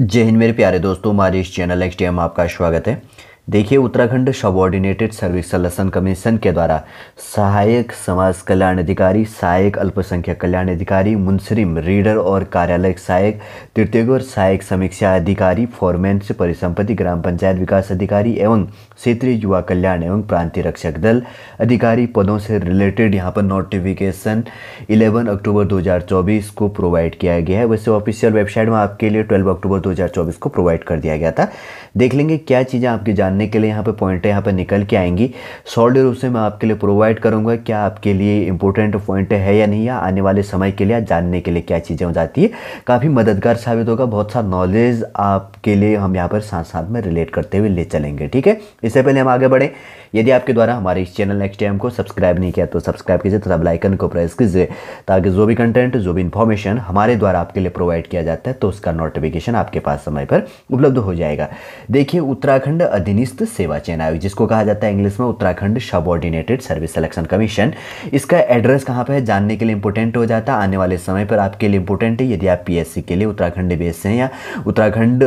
जय हिंद मेरे प्यारे दोस्तों हमारे इस चैनल एक्स आपका स्वागत है देखिए Uttarakhand ordinated service selection commission के द्वारा सहायक समाज कल्याण अधिकारी सहायक अल्पसंख्यक कल्याण अधिकारी मुंसरिम रीडर और कार्यालय सहायक तृतीय सहायक समीक्षा अधिकारी फॉरमैन से परिसंपत्ति ग्राम पंचायत विकास अधिकारी एवं क्षेत्रीय युवा कल्याण एवं प्रांतीय रक्षक दल अधिकारी पदों से रिलेटेड यहाँ पर नोटिफिकेशन इलेवन अक्टूबर दो को प्रोवाइड किया गया है वैसे ऑफिशियल वेबसाइट में आपके लिए ट्वेल्व अक्टूबर दो को प्रोवाइड कर दिया गया था देख लेंगे क्या चीज़ें आपकी जानने जानने के लिए यहाँ पे पॉइंट यहाँ पे निकल के आएंगी सॉलिड रूप से मैं आपके लिए प्रोवाइड करूँगा क्या आपके लिए इंपॉर्टेंट पॉइंट है या नहीं या आने वाले समय के लिए जानने के लिए क्या चीज़ें हो जाती है काफ़ी मददगार साबित होगा बहुत सारा नॉलेज आपके लिए हम यहाँ पर साथ साथ में रिलेट करते हुए ले चलेंगे ठीक है इससे पहले हम आगे बढ़ें यदि आपके द्वारा हमारे इस चैनल नेक्स्ट टाइम को सब्सक्राइब नहीं किया तो सब्सक्राइब कीजिए तथा बेलाइकन को प्रेस कीजिए ताकि जो भी कंटेंट जो भी इन्फॉर्मेशन हमारे द्वारा आपके लिए प्रोवाइड किया जाता है तो उसका नोटिफिकेशन आपके पास समय पर उपलब्ध हो जाएगा देखिए उत्तराखंड अधिनियम मध्यस्थ सेवा चयन आयोग जिसको कहा जाता है इंग्लिश में Uttarakhand subordinated service selection commission इसका एड्रेस कहाँ पर है जानने के लिए इंपोर्टेंट हो जाता है आने वाले समय पर आपके लिए इंपोर्टेंट है यदि आप पी के लिए उत्तराखंड बेस हैं या उत्तराखंड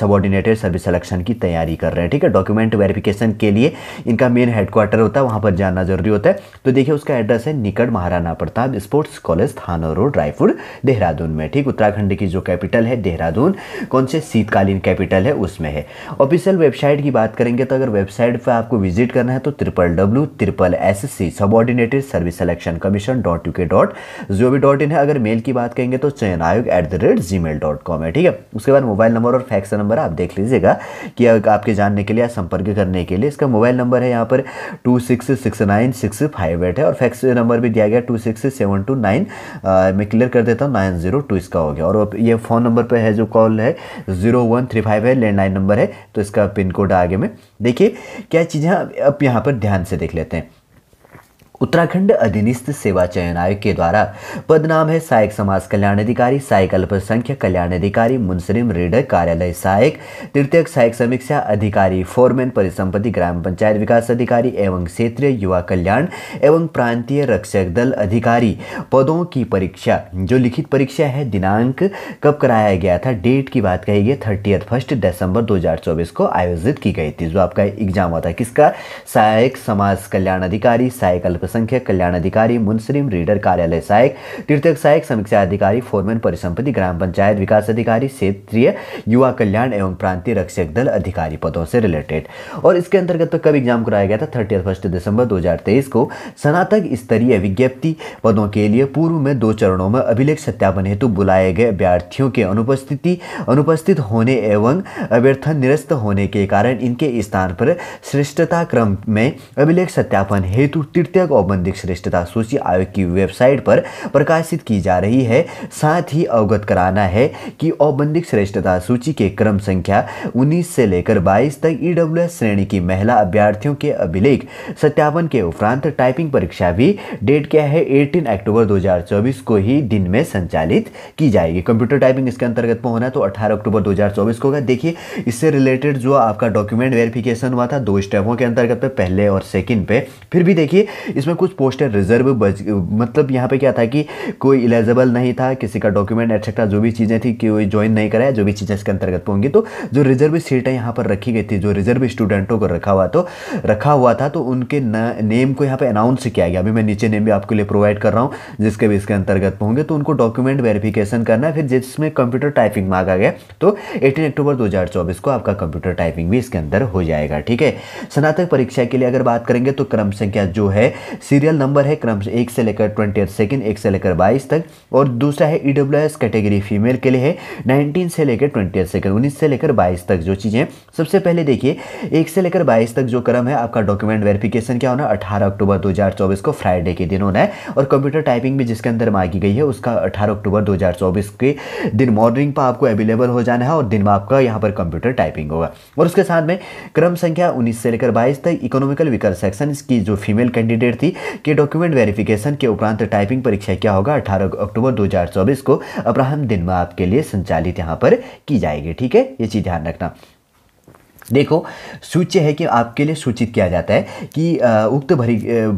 सबॉर्डिनेटेड सर्विस सिलेक्शन की तैयारी कर रहे हैं ठीक है डॉक्यूमेंट वेरिफिकेशन के लिए इनका मेन हेडक्वार्टर होता है वहाँ पर जाना जरूरी होता है तो देखिए उसका एड्रेस है निकट Maharana Pratap sports college Thana road Raipur Dehradun में ठीक उत्तराखंड की जो कैपिटल है देहरादून कौन से शीतकालीन कैपिटल है उसमें है ऑफिशियल वेबसाइट की बात करेंगे तो अगर वेबसाइट पर आपको विजिट करना है तो triple W triple S C subordinated service selection commission dot U K dot जो भी डॉट इन है अगर मेल की बात करेंगे तो चयन आयोग at the rate Gmail dot com है ठीक है उसके बाद मोबाइल नंबर और फैक्स नंबर आप देख लीजिएगा कि आपके जानने के लिए संपर्क करने के लिए इसका मोबाइल नंबर है यहाँ पर two six six nine six five eight है और फैक्स नंबर भी दिया गया two six seven two nine मैं क्लियर कर देता हूँ नाइन जीरो टू इसका हो गया और ये फ़ोन नंबर पर है जो कॉल है जीरो वन थ्री फाइव है लैंडलाइन नंबर है तो इसका पिन कोड आ गया आगे में देखिए क्या चीज़ें आप यहाँ पर ध्यान से देख लेते हैं उत्तराखंड अधीनस्थ सेवा चयन आयोग के द्वारा पदनाम है सहायक समाज कल्याण अधिकारी सहायक अल्पसंख्यक कल्याण अधिकारी मुंसरिम रीडर कार्यालय सहायक तृतीयक सहायक समीक्षा अधिकारी फोरमैन परिसंपत्ति ग्राम पंचायत विकास अधिकारी एवं क्षेत्रीय युवा कल्याण एवं प्रांतीय रक्षक दल अधिकारी पदों की परीक्षा जो लिखित परीक्षा है दिनांक कब कराया गया था डेट की बात कही गई थर्टी फर्स्ट दिसंबर दो को आयोजित की गई थी जो आपका एग्जाम हुआ था किसका सहायक समाज कल्याण अधिकारी सहायक अल्प अल्पसंख्यक कल्याण अधिकारी मुनसरिम रीडर कार्यालय सहायक तीर्थक सहायक समीक्षा अधिकारी फोरमैन परिसंपत्ति ग्राम पंचायत विकास अधिकारी क्षेत्रीय युवा कल्याण एवं प्रांतीय रक्षक दल अधिकारी पदों से रिलेटेड और इसके अंतर्गत तो कब एग्जाम कराया गया था थर्टी फर्स्ट दिसंबर दो को स्नातक स्तरीय विज्ञप्ति पदों के लिए पूर्व में दो चरणों में अभिलेख सत्यापन हेतु बुलाए गए अभ्यर्थियों के अनुपस्थिति अनुपस्थित होने एवं अभ्यर्थन निरस्त होने के कारण इनके स्थान पर श्रेष्ठता क्रम में अभिलेख सत्यापन हेतु तृतीय औबंधिक श्रेष्ठता सूची आयोग की वेबसाइट पर प्रकाशित की जा रही है साथ ही अवगत कराना है कि औबंधिक श्रेष्ठता सूची के क्रम संख्या 19 से लेकर 22 तक ई श्रेणी की महिला अभ्यर्थियों के अभिलेख सत्यावन के उपरांत टाइपिंग परीक्षा भी डेट क्या है एटीन अक्टूबर दो को ही दिन में संचालित की जाएगी कंप्यूटर टाइपिंग इसके अंतर्गत में होना तो अठारह अक्टूबर दो को होगा देखिए इससे रिलेटेड जो आपका डॉक्यूमेंट वेरिफिकेशन हुआ था दो स्टेपों के अंतर्गत पे पहले और सेकंड पे फिर भी देखिए इसमें कुछ पोस्टें रिजर्व बच मतलब यहाँ पे क्या था कि कोई एलिजिबल नहीं था किसी का डॉक्यूमेंट एक्सेट्रा जो भी चीज़ें थी कि वो ज्वाइन नहीं कराया जो भी चीज़ें इसके अंतर्गत होंगी तो जो रिजर्व सीटें यहाँ पर रखी गई थी जो रिजर्व स्टूडेंटों को रखा हुआ तो रखा हुआ था तो उनके नेम को यहाँ पर अनाउंस किया गया अभी मैं नीचे नेम भी आपके लिए प्रोवाइड कर रहा हूँ जिसके भी इसके अंतर्गत होंगे तो उनको डॉक्यूमेंट वेरिफिकेशन करना फिर जिसमें कंप्यूटर टाइपिंग मांगा गया तो एटीन अक्टूबर दो को आपका कंप्यूटर टाइपिंग भी इसके अंदर हो जाएगा ठीक है स्नातक परीक्षा के लिए अगर बात करेंगे तो क्रम संख्या जो है सीरियल नंबर है क्रम एक से लेकर ट्वेंटी सेकेंड एक से लेकर बाईस तक और दूसरा है ई e कैटेगरी फीमेल के लिए है नाइनटीन से लेकर ट्वेंटी सेकेंड उन्नीस से लेकर बाईस तक जो चीज़ें सबसे पहले देखिए एक से लेकर बाईस तक जो क्रम है आपका डॉक्यूमेंट वेरिफिकेशन क्या होना अठारह अक्टूबर दो को फ्राइडे के दिन होना है और कंप्यूटर टाइपिंग भी जिसके अंदर मांगी गई है उसका अठारह अक्टूबर दो के दिन मॉर्निंग पर आपको अवेलेबल हो जाना है और दिन में आपका यहाँ पर कंप्यूटर टाइपिंग होगा और उसके साथ में क्रम संख्या उन्नीस से लेकर बाईस तक इकोनॉमिकल विकर सेक्शन की जो फीमेल कैंडिडेट थी कि डॉक्यूमेंट वेरिफिकेशन के उपरांत टाइपिंग परीक्षा क्या होगा अठारह अक्टूबर दो को अपराह दिन में आपके लिए संचालित यहाँ पर की जाएगी ठीक है ये चीज़ ध्यान रखना देखो सूच्य है कि आपके लिए सूचित किया जाता है कि उक्त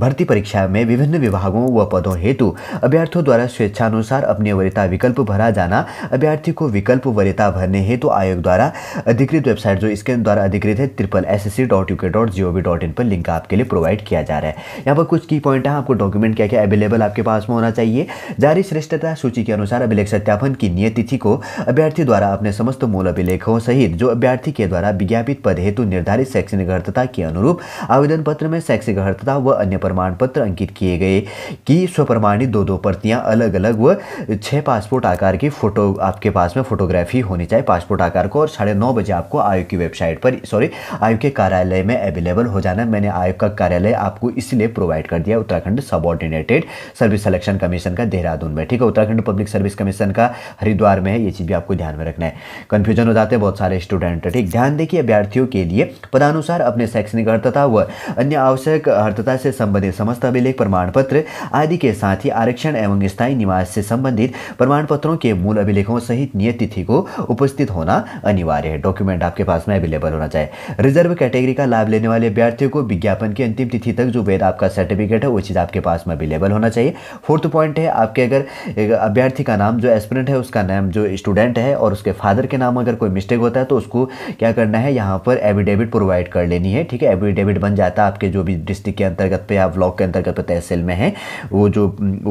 भर्ती परीक्षा में विभिन्न विभागों व पदों हेतु अभ्यर्थियों द्वारा स्वेच्छानुसार अपने वरिता विकल्प भरा जाना अभ्यर्थी को विकल्प वरिता भरने हेतु आयोग द्वारा अधिकृत वेबसाइट जो इसके द्वारा अधिकृत है triple S S C dot U K dot G O V dot in पर लिंक आपके लिए प्रोवाइड किया जा रहा है यहाँ पर कुछ की पॉइंट है आपको डॉक्यूमेंट क्या क्या अवेलेबल आपके पास में होना चाहिए जारी श्रेष्ठता सूची के अनुसार अभिलेख सत्यापन की नियत तिथि को अभ्यर्थी द्वारा अपने समस्त मूल अभिलेखों सहित जो अभ्यर्थी के द्वारा विज्ञापित निश्चित पद हेतु निर्धारित शैक्षणिक अर्थता के अनुरूप आवेदन पत्र में शैक्षणिक अर्थता व अन्य प्रमाण पत्र अंकित किए गए की स्वप्रमाणित दो दो प्रतियां अलग अलग व छः पासपोर्ट आकार की फोटो आपके पास में फोटोग्राफी होनी चाहिए पासपोर्ट आकार को और साढ़े नौ बजे आपको आयोग की वेबसाइट पर सॉरी आयोग के कार्यालय में अवेलेबल हो जाना मैंने आयोग का कार्यालय आपको इसलिए प्रोवाइड कर दिया उत्तराखंड सब सर्विस सिलेक्शन कमीशन का देहरादून में ठीक है उत्तराखंड पब्लिक सर्विस कमीशन का हरिद्वार में है ये चीज़ भी आपको ध्यान में रखना है कन्फ्यूजन हो जाते हैं बहुत सारे स्टूडेंट ठीक ध्यान देखिए अभ्यार्थी विद्यार्थियों के लिए पदानुसार अपने शैक्षणिक अर्थता व अन्य आवश्यक अर्थता से संबंधित समस्त अभिलेख प्रमाण पत्र आदि के साथ ही आरक्षण एवं स्थायी निवास से संबंधित प्रमाण पत्रों के मूल अभिलेखों सहित नियत तिथि को उपस्थित होना अनिवार्य है डॉक्यूमेंट आपके पास में अवेलेबल होना चाहिए रिजर्व कैटेगरी का लाभ लेने वाले विद्यार्थियों को विज्ञापन की अंतिम तिथि तक जो वेद आपका सर्टिफिकेट है वो चीज़ आपके पास में अवेलेबल होना चाहिए फोर्थ पॉइंट है आपके अगर अभ्यर्थी का नाम जो एस्पिरेंट है उसका नाम जो स्टूडेंट है और उसके फादर के नाम अगर कोई मिस्टेक होता है तो उसको क्या करना है यहाँ यहाँ पर एविडेविट प्रोवाइड कर लेनी है ठीक है एविडेविट बन जाता है आपके जो भी डिस्ट्रिक्ट के अंतर्गत पे या ब्लॉक के अंतर्गत पे तहसील में है वो जो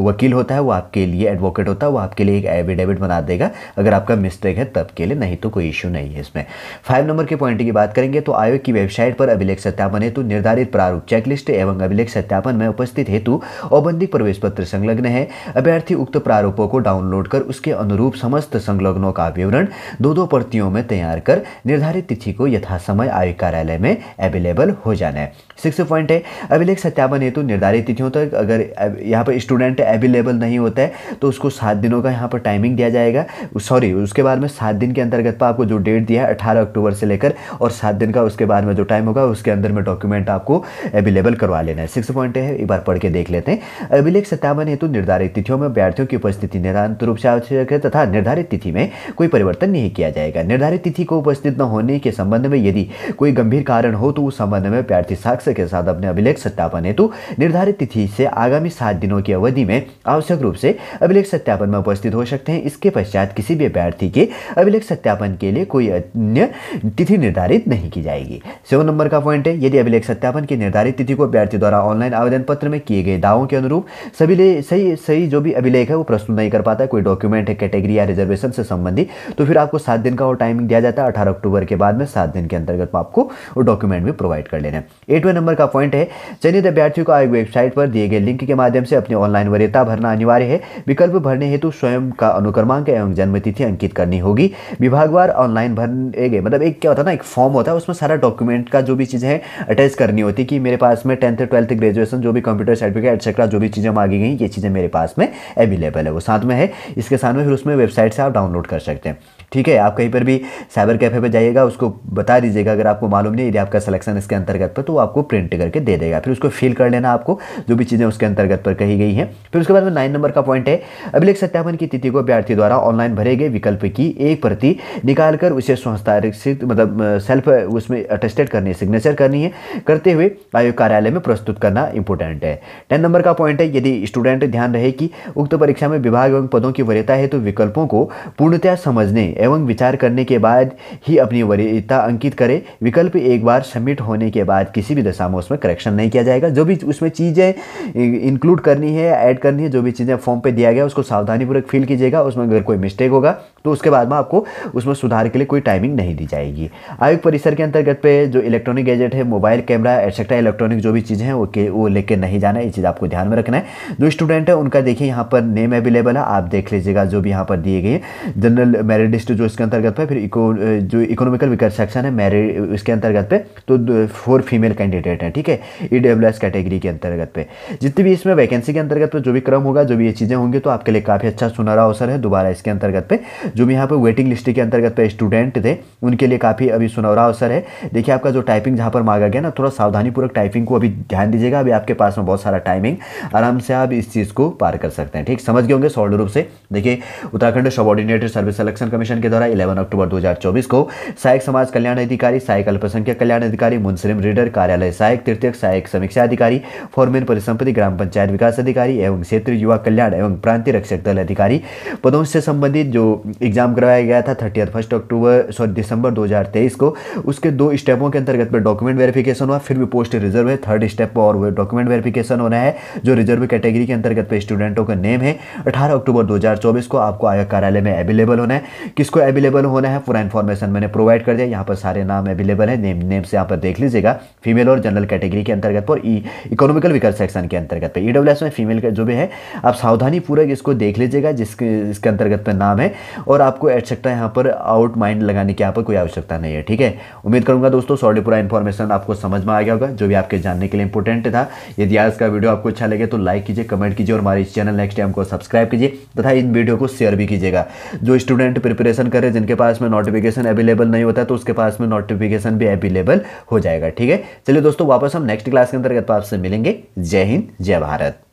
वकील होता है वो आपके लिए एडवोकेट होता है वो आपके लिए एक एविडेविट बना देगा अगर आपका मिस्टेक है तब के लिए नहीं तो कोई इशू नहीं है इसमें फाइव नंबर के पॉइंट की बात करेंगे तो आयोग की वेबसाइट पर अभिलेख सत्यापन हेतु निर्धारित प्रारूप चेकलिस्ट एवं अभिलेख सत्यापन में उपस्थित हेतु औबंधिक प्रवेश पत्र संलग्न है अभ्यर्थी उक्त प्रारूपों को डाउनलोड कर उसके अनुरूप समस्त संलग्नों का विवरण दो दो प्रतियों में तैयार कर निर्धारित तिथि को यथा समय आयोग कार्यालय में अवेलेबल हो जाना है सिक्स पॉइंट है अभिलेख सत्यापन हेतु निर्धारित तिथियों तक तो अगर यहाँ पर स्टूडेंट अवेलेबल नहीं होता है तो उसको सात दिनों का यहाँ पर टाइमिंग दिया जाएगा सॉरी उसके बाद में सात दिन के अंतर्गत पर आपको जो डेट दिया है अठारह अक्टूबर से लेकर और सात दिन का उसके बाद में जो टाइम होगा उसके अंदर में डॉक्यूमेंट आपको अवेलेबल करवा लेना है सिक्स पॉइंट है एक बार पढ़ के देख लेते हैं अभिलेख सत्यापन हेतु निर्धारित तिथियों में विद्यार्थियों की उपस्थिति निरंतर रूप से आवश्यक है तथा निर्धारित तिथि में कोई परिवर्तन नहीं किया जाएगा निर्धारित तिथि को उपस्थित न होने के संबंध में में यदि कोई गंभीर कारण हो तो उस संबंध में प्रार्थी साक्ष्य के साथ अपने अभिलेख सत्यापन हेतु निर्धारित तिथि से आगामी सात दिनों की अवधि में आवश्यक रूप से अभिलेख सत्यापन में उपस्थित हो सकते हैं इसके पश्चात किसी भी अभ्यर्थी के अभिलेख सत्यापन के लिए कोई अन्य तिथि निर्धारित नहीं की जाएगी सेवन नंबर का पॉइंट है यदि अभिलेख सत्यापन की निर्धारित तिथि को अभ्यर्थी द्वारा ऑनलाइन आवेदन पत्र में किए गए दावों के अनुरूप सभी सही सही जो भी अभिलेख है वो प्रस्तुत नहीं कर पाता कोई डॉक्यूमेंट है कैटेगरी या रिजर्वेशन से संबंधित तो फिर आपको सात दिन का और टाइमिंग दिया जाता है अठारह अक्टूबर के बाद में सात दिन सेक्शन के अंतर्गत में आपको वो डॉक्यूमेंट भी प्रोवाइड कर लेना है एटवे नंबर का पॉइंट है चयनित अभ्यर्थियों को आयोग वेबसाइट पर दिए गए लिंक के माध्यम से अपनी ऑनलाइन वरीयता भरना अनिवार्य है विकल्प भरने हेतु स्वयं का अनुक्रमांक एवं जन्मतिथि अंकित करनी होगी विभागवार ऑनलाइन भरने गए मतलब एक क्या होता है ना एक फॉर्म होता है उसमें सारा डॉक्यूमेंट का जो भी चीज़ें हैं अटैच करनी होती कि मेरे पास में टेंथ ट्वेल्थ ग्रेजुएशन जो भी कंप्यूटर सर्टिफिकेट एक्सेट्रा जो भी चीज़ें मांगी गई ये चीज़ें मेरे पास में अवेलेबल है वो साथ में है इसके साथ में फिर उसमें वेबसाइट से आप डाउनलोड कर सकते हैं ठीक है आप कहीं पर भी साइबर कैफे पर जाइएगा उसको बता दीजिएगा अगर आपको मालूम नहीं यदि आपका सिलेक्शन इसके अंतर्गत पर तो वो आपको प्रिंट करके दे देगा फिर उसको फिल कर लेना आपको जो भी चीज़ें उसके अंतर्गत पर कही गई हैं फिर उसके बाद में नाइन नंबर का पॉइंट है अभिलेख सत्यापन की तिथि को अभ्यर्थी द्वारा ऑनलाइन भरे गए विकल्प की एक प्रति निकाल कर उसे संस्थारित मतलब सेल्फ उसमें अटेस्टेड करनी है सिग्नेचर करनी है करते हुए आयोग कार्यालय में प्रस्तुत करना इंपॉर्टेंट है टेन नंबर का पॉइंट है यदि स्टूडेंट ध्यान रहे कि उक्त परीक्षा में विभाग एवं पदों की वरीयता है तो विकल्पों को पूर्णतया समझने एवं विचार करने के बाद ही अपनी वरीयता अंकित करें विकल्प एक बार सबमिट होने के बाद किसी भी दशा में उसमें करेक्शन नहीं किया जाएगा जो भी उसमें चीज़ें इंक्लूड करनी है ऐड करनी है जो भी चीज़ें फॉर्म पर दिया गया उसको सावधानीपूर्वक फिल कीजिएगा उसमें अगर कोई मिस्टेक होगा तो उसके बाद में आपको उसमें सुधार के लिए कोई टाइमिंग नहीं दी जाएगी आयोग परिसर के अंतर्गत पे जो इलेक्ट्रॉनिक गैजेट है मोबाइल कैमरा एक्सेट्रा इलेक्ट्रॉनिक जो भी चीज़ें हैं वो के वो लेके नहीं जाना है ये चीज़ आपको ध्यान में रखना है जो स्टूडेंट है उनका देखिए यहाँ पर नेम अवेलेबल है आप देख लीजिएगा जो भी यहाँ पर दिए गए जनरल मेरिट लिस्ट जो इसके अंतर्गत है फिर इको जो इकोनॉमिकल विकर सेक्शन है मेरिट इसके अंतर्गत पे तो फोर फीमेल कैंडिडेट हैं ठीक है ई डब्ल्यू एस कैटेगरी के अंतर्गत पे जितनी भी इसमें वैकेंसी के अंतर्गत पे जो भी क्रम होगा जो भी ये चीज़ें होंगी तो आपके लिए काफ़ी अच्छा सुनहरा अवसर है दोबारा इसके अंतर्गत पे जो भी यहाँ पर वेटिंग लिस्ट के अंतर्गत पे स्टूडेंट थे उनके लिए काफ़ी अभी सुनहरा अवसर है देखिए आपका जो टाइपिंग जहाँ पर मांगा गया ना थोड़ा सावधानीपूर्वक टाइपिंग को अभी ध्यान दीजिएगा अभी आपके पास में बहुत सारा टाइमिंग आराम से आप इस चीज़ को पार कर सकते हैं ठीक समझ गए होंगे सॉल्ड रूप से देखिए Uttarakhand subordinated service selection commission commission के द्वारा 11 अक्टूबर 2024 को सहायक समाज कल्याण अधिकारी सहायक अल्पसंख्यक कल्याण अधिकारी मुंसलिम रीडर कार्यालय सहायक तृतीयक सहायक समीक्षा अधिकारी फोरमेन परिसंपत्ति ग्राम पंचायत विकास अधिकारी एवं क्षेत्रीय युवा कल्याण एवं प्रांतीय रक्षक दल अधिकारी पदों से संबंधित जो एग्जाम करवाया गया था थर्टी फर्स्ट अक्टूबर सॉरी दिसंबर 2023 को उसके दो स्टेपों के अंतर्गत में डॉक्यूमेंट वेरिफिकेशन हुआ फिर भी पोस्ट रिजर्व है थर्ड स्टेप और डॉक्यूमेंट वेरिफिकेशन होना है जो रिजर्व कैटेगरी के अंतर्गत पे स्टूडेंटों का नेम है अठारह अक्टूबर 2024 को आपको आयोग कार्यालय में अवेलेबल होना है कि किसको अवेलेबल होना है पूरा इन्फॉर्मेशन मैंने प्रोवाइड कर दिया यहाँ पर सारे नाम अवेलेबल है नेम नेम से यहाँ पर देख लीजिएगा फीमेल और जनरल कैटेगरी के अंतर्गत और इकोनॉमिकल विकास सेक्शन के अंतर्गत पर ई e में फीमेल का जो भी है आप सावधानी पूर्वक इसको देख लीजिएगा जिसके इसके अंतर्गत पर नाम है और आपको एट सकता है यहाँ पर आउट माइंड लगाने की यहाँ पर कोई आवश्यकता नहीं है ठीक है उम्मीद करूँगा दोस्तों सॉरी पूरा इन्फॉर्मेशन आपको समझ में आ गया होगा जो भी आपके जानने के लिए इंपॉर्टेंट था यदि आज का वीडियो आपको अच्छा लगे तो लाइक कीजिए कमेंट कीजिए और हमारे चैनल नेक्स्ट टाइम को सब्सक्राइब कीजिए तथा इन वीडियो को शेयर भी कीजिएगा जो स्टूडेंट प्रिपरेशन नोटिफिकेशन करें जिनके पास में नोटिफिकेशन अवेलेबल नहीं होता है तो उसके पास में नोटिफिकेशन भी अवेलेबल हो जाएगा ठीक है चलिए दोस्तों वापस हम नेक्स्ट क्लास के अंतर्गत आपसे मिलेंगे जय हिंद जय भारत